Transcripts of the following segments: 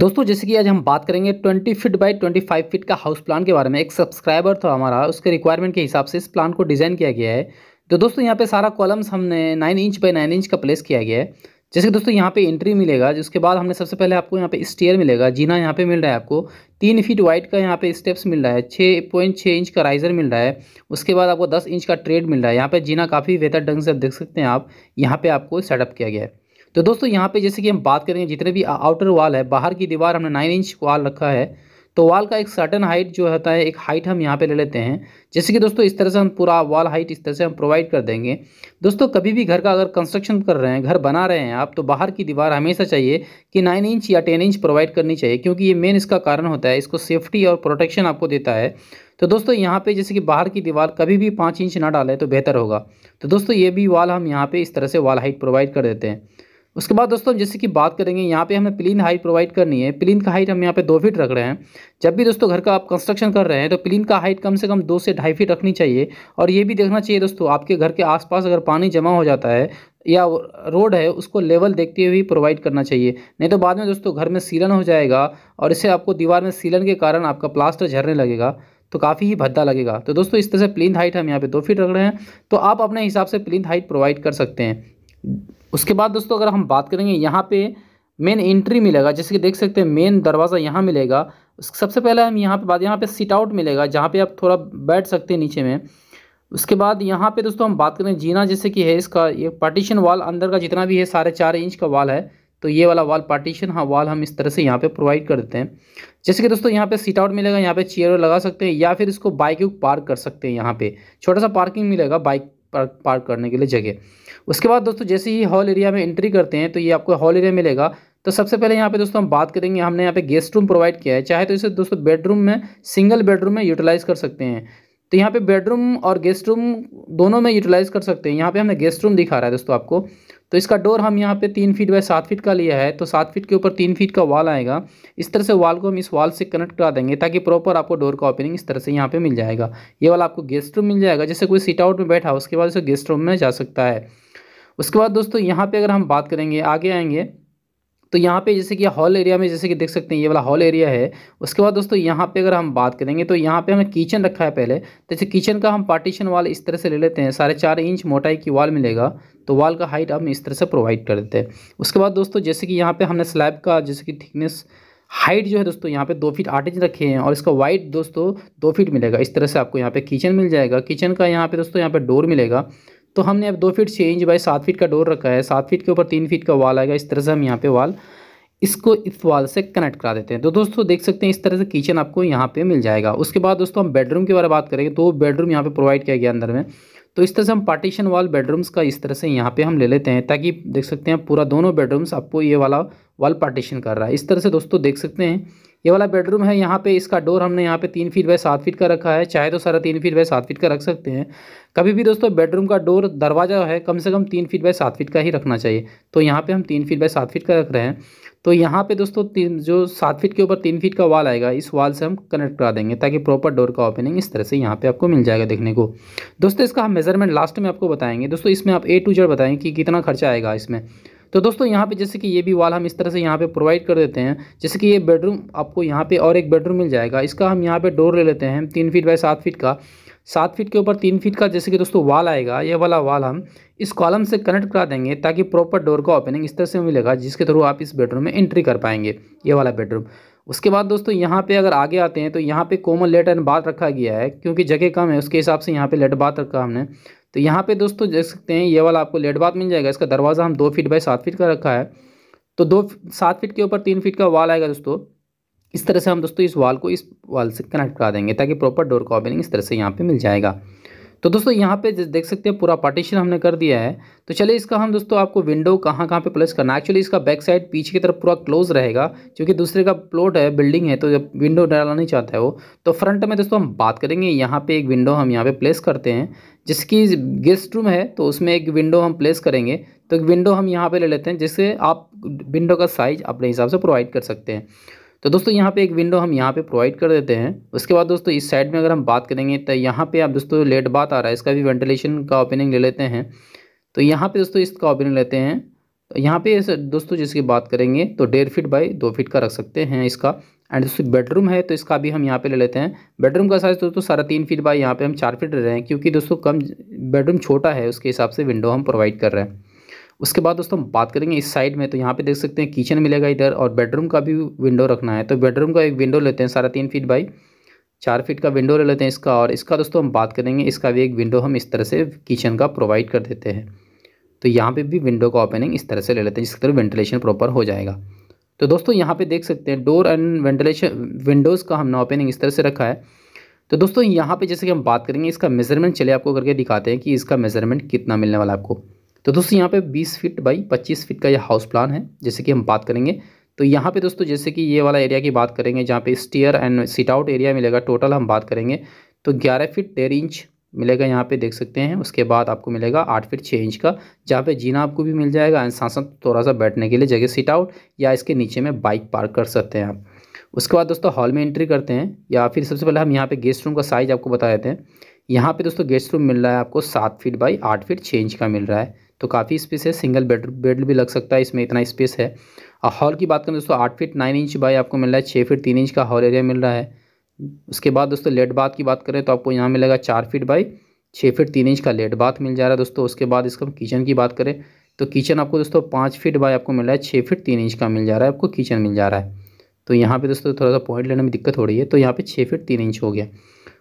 दोस्तों जैसे कि आज हम बात करेंगे 20 फीट बाय 25 फीट का हाउस प्लान के बारे में एक सब्सक्राइबर था हमारा उसके रिक्वायरमेंट के हिसाब से इस प्लान को डिज़ाइन किया गया है तो दोस्तों यहाँ पे सारा कॉलम्स हमने 9 इंच बाय 9 इंच का प्लेस किया गया है जैसे कि दोस्तों यहाँ पे एंट्री मिलेगा जिसके बाद हमने सबसे पहले आपको यहाँ पे स्टेयर मिलेगा जीना यहाँ पे मिल रहा है आपको तीन फीट वाइड का यहाँ पे स्टेप्स मिल रहा है छः पॉइंट छः इंच का राइजर मिल रहा है उसके बाद आपको दस इंच का ट्रेड मिल रहा है यहाँ पे जीना काफ़ी बेहतर ढंग से देख सकते हैं आप यहाँ पे आपको सेटअप किया गया है तो दोस्तों यहाँ पे जैसे कि हम बात करेंगे जितने भी आउटर वाल है बाहर की दीवार हमने नाइन इंच वाल रखा है तो वाल का एक सर्टन हाइट जो होता है एक हाइट हम यहाँ पे ले लेते हैं जैसे कि दोस्तों इस तरह से हम पूरा वॉल हाइट इस तरह से हम प्रोवाइड कर देंगे दोस्तों कभी भी घर का अगर कंस्ट्रक्शन कर रहे हैं घर बना रहे हैं आप तो बाहर की दीवार हमेशा चाहिए कि नाइन इंच या टेन इंच प्रोवाइड करनी चाहिए क्योंकि ये मेन इसका कारण होता है इसको सेफ्टी और प्रोटेक्शन आपको देता है तो दोस्तों यहाँ पर जैसे कि बाहर की दीवार कभी भी पाँच इंच ना डालें तो बेहतर होगा तो दोस्तों ये भी वाल हम यहाँ पर इस तरह से वाल हाइट प्रोवाइड कर देते हैं उसके बाद दोस्तों जैसे कि बात करेंगे यहाँ पे हमें प्लिन हाइट प्रोवाइड करनी है प्लिन का हाइट हम यहाँ पे दो फीट रख रहे हैं जब भी दोस्तों घर का आप कंस्ट्रक्शन कर रहे हैं तो प्लिन का हाइट कम से कम दो से ढाई फीट रखनी चाहिए और ये भी देखना चाहिए दोस्तों आपके घर के आसपास अगर पानी जमा हो जाता है या रोड है उसको लेवल देखते हुए प्रोवाइड करना चाहिए नहीं तो बाद में दोस्तों घर में सीलन हो जाएगा और इससे आपको दीवार में सीलन के कारण आपका प्लास्टर झरने लगेगा तो काफ़ी ही भद्दा लगेगा तो दोस्तों इस तरह से प्लिन हाइट हम यहाँ पे दो फीट रख रहे हैं तो आप अपने हिसाब से प्लिन हाइट प्रोवाइड कर सकते हैं उसके बाद दोस्तों अगर हम बात करेंगे यहाँ पे मेन एंट्री मिलेगा जैसे कि देख सकते हैं मेन दरवाज़ा यहाँ मिलेगा सबसे पहले हम यहाँ पे बात यहाँ पे सीट आउट मिलेगा जहाँ पे आप थोड़ा बैठ सकते हैं नीचे में उसके बाद यहाँ पे दोस्तों हम बात करें जीना जैसे कि है इसका ये पार्टीशन वाल अंदर का जितना भी है साढ़े चार इंच का वाल है तो ये वाला वाल पार्टीशन हाँ वाल हम इस तरह से यहाँ पर प्रोवाइड कर देते हैं जैसे कि दोस्तों यहाँ पर सीट आउट मिलेगा यहाँ पर चेयर लगा सकते हैं या फिर इसको बाइक पार्क कर सकते हैं यहाँ पर छोटा सा पार्किंग मिलेगा बाइक पार्क करने के लिए जगह उसके बाद दोस्तों जैसे ही हॉल एरिया में एंट्री करते हैं तो ये आपको हॉल एरिया मिलेगा तो सबसे पहले यहाँ पे दोस्तों हम बात करेंगे हमने यहाँ पे गेस्ट रूम प्रोवाइड किया है चाहे तो इसे दोस्तों बेडरूम में सिंगल बेडरूम में यूटिलाइज़ कर सकते हैं तो यहाँ पे बेडरूम और गेस्ट रूम दोनों में यूटिलाइज़ कर सकते हैं यहाँ पे हमने गेस्ट रूम दिखा रहा है दोस्तों आपको तो इसका डोर हम यहाँ पे तीन फीट बाय सात फीट का लिया है तो सात फीट के ऊपर तीन फीट का वाल आएगा इस तरह से वाल को हम इस वाल से कनेक्ट करा देंगे ताकि प्रॉपर आपको डोर का ओपनिंग इस तरह से यहाँ पे मिल जाएगा ये वाला आपको गेस्ट रूम मिल जाएगा जैसे कोई सीट आउट में बैठा उसके बाद उसे गेस्ट रूम में जा सकता है उसके बाद दोस्तों यहाँ पर अगर हम बात करेंगे आगे आएंगे तो यहाँ पे जैसे कि हॉल एरिया में जैसे कि देख सकते हैं ये वाला हॉल एरिया है उसके बाद दोस्तों यहाँ पे अगर हम बात करेंगे तो यहाँ पे हमें किचन रखा है पहले तो जैसे किचन का हम पार्टीशन वाल इस तरह से ले लेते हैं साढ़े चार इंच मोटाई की वाल मिलेगा तो वाल का हाइट हम इस तरह से प्रोवाइड कर देते हैं उसके बाद दोस्तों जैसे कि यहाँ पर हमने स्लैब का जैसे कि थिकनेस हाइट जो है दोस्तों यहाँ पे दो फीट आठ इंच रखे हैं और इसका वाइट दोस्तों दो फीट मिलेगा इस तरह से आपको यहाँ पे किचन मिल जाएगा किचन का यहाँ पे दोस्तों यहाँ पे डोर मिलेगा तो हमने अब दो फीट छः इंच बाई सात फीट का डोर रखा है सात फीट के ऊपर तीन फीट का वाल आएगा इस तरह से हम यहाँ पे वाल इसको इस वाल से कनेक्ट करा देते हैं तो दोस्तों देख सकते हैं इस तरह से किचन आपको यहाँ पे मिल जाएगा उसके बाद दोस्तों हम बेडरूम के बारे में बात करेंगे तो बेडरूम यहाँ पे प्रोवाइड किया गया अंदर में तो इस तरह से हम पार्टीशन वाल बेडरूम्स का इस तरह से यहाँ पे हम ले लेते हैं ताकि देख सकते हैं पूरा दोनों बेडरूम्स आपको ये वाला वाल पार्टीशन कर रहा है इस तरह से दोस्तों देख सकते हैं ये वाला बेडरूम है यहाँ पे इसका डोर हमने यहाँ पे तीन फीट बाय सात फीट का रखा है चाहे तो सारा तीन फीट बाय सात फीट का रख सकते हैं कभी भी दोस्तों बेडरूम का डोर दरवाज़ा है कम से कम तीन फीट बाय सात फीट का ही रखना चाहिए तो यहाँ पे हम तीन फीट बाय सात फीट का रख रहे हैं तो यहाँ पे दोस्तों तीन जो सात फीट के ऊपर तीन फीट का वाल आएगा इस वाल से हम कनेक्ट करा देंगे ताकि प्रॉपर डोर का ओपनिंग इस तरह से यहाँ पे आपको मिल जाएगा देखने को दोस्तों इसका हम मेजरमेंट लास्ट में आपको बताएंगे दोस्तों इसमें आप ए टू जेड बताएंगे कि कितना खर्चा आएगा इसमें तो दोस्तों यहाँ पे जैसे कि ये भी वाल हम इस तरह से यहाँ पे प्रोवाइड कर देते हैं जैसे कि ये बेडरूम आपको यहाँ पे और एक बेडरूम मिल जाएगा इसका हम यहाँ पे डोर ले लेते हैं तीन फीट बाय सात फीट का सात फीट के ऊपर तीन फीट का जैसे कि दोस्तों वाल आएगा ये वाला वाल हम इस कॉलम से कनेक्ट करा देंगे ताकि प्रॉपर डोर का ओपनिंग इस तरह से मिलेगा जिसके थ्रू आप इस बेडरूम में एंट्री कर पाएंगे ये वाला बेडरूम उसके बाद दोस्तों यहाँ पे अगर आगे आते हैं तो यहाँ पे कोमल लेट एंड बाथ रखा गया है क्योंकि जगह कम है उसके हिसाब से यहाँ पे लेट बाथ रखा हमने तो यहाँ पे दोस्तों देख सकते हैं ये वाला आपको लेट बाथ मिल जाएगा इसका दरवाज़ा हम दो फीट बाई सात फीट का रखा है तो दो सात फीट के ऊपर तीन फीट का वाल आएगा दोस्तों इस तरह से हम दोस्तों इस वाल को इस वाल से कनेक्ट करा देंगे ताकि प्रॉपर डोर का ओपनिंग इस तरह से यहाँ पे मिल जाएगा तो दोस्तों यहाँ पे देख सकते हैं पूरा पार्टीशन हमने कर दिया है तो चलिए इसका हम दोस्तों आपको विंडो कहाँ कहाँ पे प्लेस करना है एक्चुअली इसका बैक साइड पीछे की तरफ पूरा क्लोज रहेगा क्योंकि दूसरे का प्लॉट है बिल्डिंग है तो जब विंडो डालना नहीं चाहता है वो तो फ्रंट में दोस्तों हम बात करेंगे यहाँ पर एक विंडो हम यहाँ पर प्लेस करते हैं जिसकी गेस्ट रूम है तो उसमें एक विंडो हम प्लेस करेंगे तो एक विंडो हम यहाँ पर ले लेते हैं जिससे आप विंडो का साइज़ अपने हिसाब से प्रोवाइड कर सकते हैं तो दोस्तों यहाँ पे एक विंडो हम यहाँ पे प्रोवाइड कर देते हैं उसके बाद दोस्तों इस साइड में अगर हम बात करेंगे तो यहाँ पे आप दोस्तों लेट बात आ रहा है इसका भी वेंटिलेशन का ओपनिंग ले लेते हैं तो यहाँ पे दोस्तों इसका ओपनिंग लेते हैं तो यहाँ पे दोस्तों जिसकी बात करेंगे तो डेढ़ फिट बाई दो फिट का रख सकते हैं इसका एंड दोस्तों बेडरूम है तो इसका भी हम यहाँ पर ले लेते हैं बेडरूम का साइज़ दोस्तों साढ़े तीन फिट बाई यहाँ पर हम चार फिट ले रहे हैं क्योंकि दोस्तों कम बेडरूम छोटा है उसके हिसाब से विंडो हम प्रोवाइड कर रहे हैं उसके बाद दोस्तों हम बात करेंगे इस साइड में तो यहाँ पे देख सकते हैं किचन मिलेगा इधर और बेडरूम का भी विंडो रखना है तो बेडरूम का एक विंडो लेते हैं सारा तीन फीट बाई चार फीट का विंडो ले लेते हैं इसका और इसका दोस्तों हम बात करेंगे इसका भी एक विंडो हम इस तरह से किचन का प्रोवाइड कर देते हैं तो यहाँ पर भी विंडो का ओपनिंग इस तरह से ले लेते हैं जिसकी तरह वेंटिलेशन प्रॉपर हो जाएगा तो दोस्तों यहाँ पर देख सकते हैं डोर एंड वेंटिलेशन विंडोज़ का हमने ओपनिंग इस तरह से रखा है तो दोस्तों यहाँ पे जैसे कि हम बात करेंगे इसका मेज़रमेंट चले आपको करके दिखाते हैं कि इसका मेज़रमेंट कितना मिलने वाला आपको तो दोस्तों यहाँ पे 20 फीट बाई 25 फीट का ये हाउस प्लान है जैसे कि हम बात करेंगे तो यहाँ पे दोस्तों जैसे कि ये वाला एरिया की बात करेंगे जहाँ पे stair and sit out area मिलेगा टोटल हम बात करेंगे तो ग्यारह फीट डेढ़ इंच मिलेगा यहाँ पे देख सकते हैं उसके बाद आपको मिलेगा आठ फीट छः इंच का जहाँ पे जीना आपको भी मिल जाएगा एंड साथ साथ थोड़ा सा बैठने के लिए जगह सीट आउट या इसके नीचे में बाइक पार्क कर सकते हैं आप उसके बाद दोस्तों हॉल में एंट्री करते हैं या फिर सबसे पहले हम यहाँ पे गेस्ट रूम का साइज़ आपको बता देते हैं यहाँ पे दोस्तों गेस्ट रूम मिल रहा है आपको सात फीट बाई आठ फीट छः इंच का मिल रहा है तो काफ़ी स्पेस है सिंगल बेड बेड भी लग सकता है इसमें इतना स्पेस है और हॉल की बात करें दोस्तों आठ फीट नाइन इंच बाई आपको मिल रहा है छः फीट तीन इंच का हॉल एरिया मिल रहा है उसके बाद दोस्तों लेट बाथ की बात करें तो आपको यहाँ मिलेगा चार फीट बाई छः फीट तीन इंच का लेट बाथ मिल जा रहा है दोस्तों उसके बाद इसका किचन की बात करें तो किचन आपको दोस्तों पाँच फीट बाई आपको मिल रहा है छः फीट तीन इंच का मिल जा रहा है आपको किचन मिल जा रहा है तो यहाँ पे दोस्तों थोड़ा सा पॉइंट लेने में दिक्कत हो रही है तो यहाँ पे छः फीट तीन इंच हो गया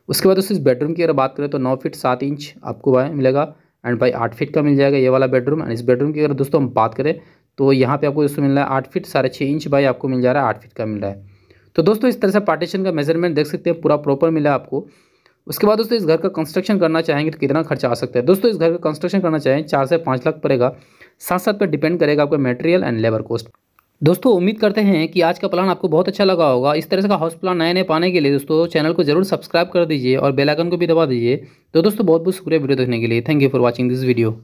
उसके बाद दोस्तों इस बेडरूम की अगर बात करें तो नौ फीट सात इंच आपको मिलेगा एंड बाई आठ फीट का मिल जाएगा ये वाला बेडरूम एंड इस बेडरूम की अगर दोस्तों हम बात करें तो यहाँ पे आपको दोस्तों मिल रहा है आठ फीट साढ़े छः इंच बाई आपको मिल जा रहा है आठ फीट का मिल रहा है तो दोस्तों इस तरह से पार्टीशन का मेजरमेंट देख सकते हैं पूरा प्रॉपर मिला आपको उसके बाद दोस्तों इस घर का कंस्ट्रक्शन करना चाहेंगे तो कितना खर्चा आ सकता है दोस्तों इस घर का कंस्ट्रक्शन करना चाहें चार से पाँच लाख पड़ेगा साथ साथ पर डिपेंड करेगा आपका मटेरियल एंड लेबर कॉस्ट दोस्तों उम्मीद करते हैं कि आज का प्लान आपको बहुत अच्छा लगा होगा इस तरह का हाउस प्लान नए नए पाने के लिए दोस्तों चैनल को जरूर सब्सक्राइब कर दीजिए और बेल आइकन को भी दबा दीजिए तो दोस्तों बहुत बहुत शुक्रिया वीडियो देखने के लिए thank you for watching this video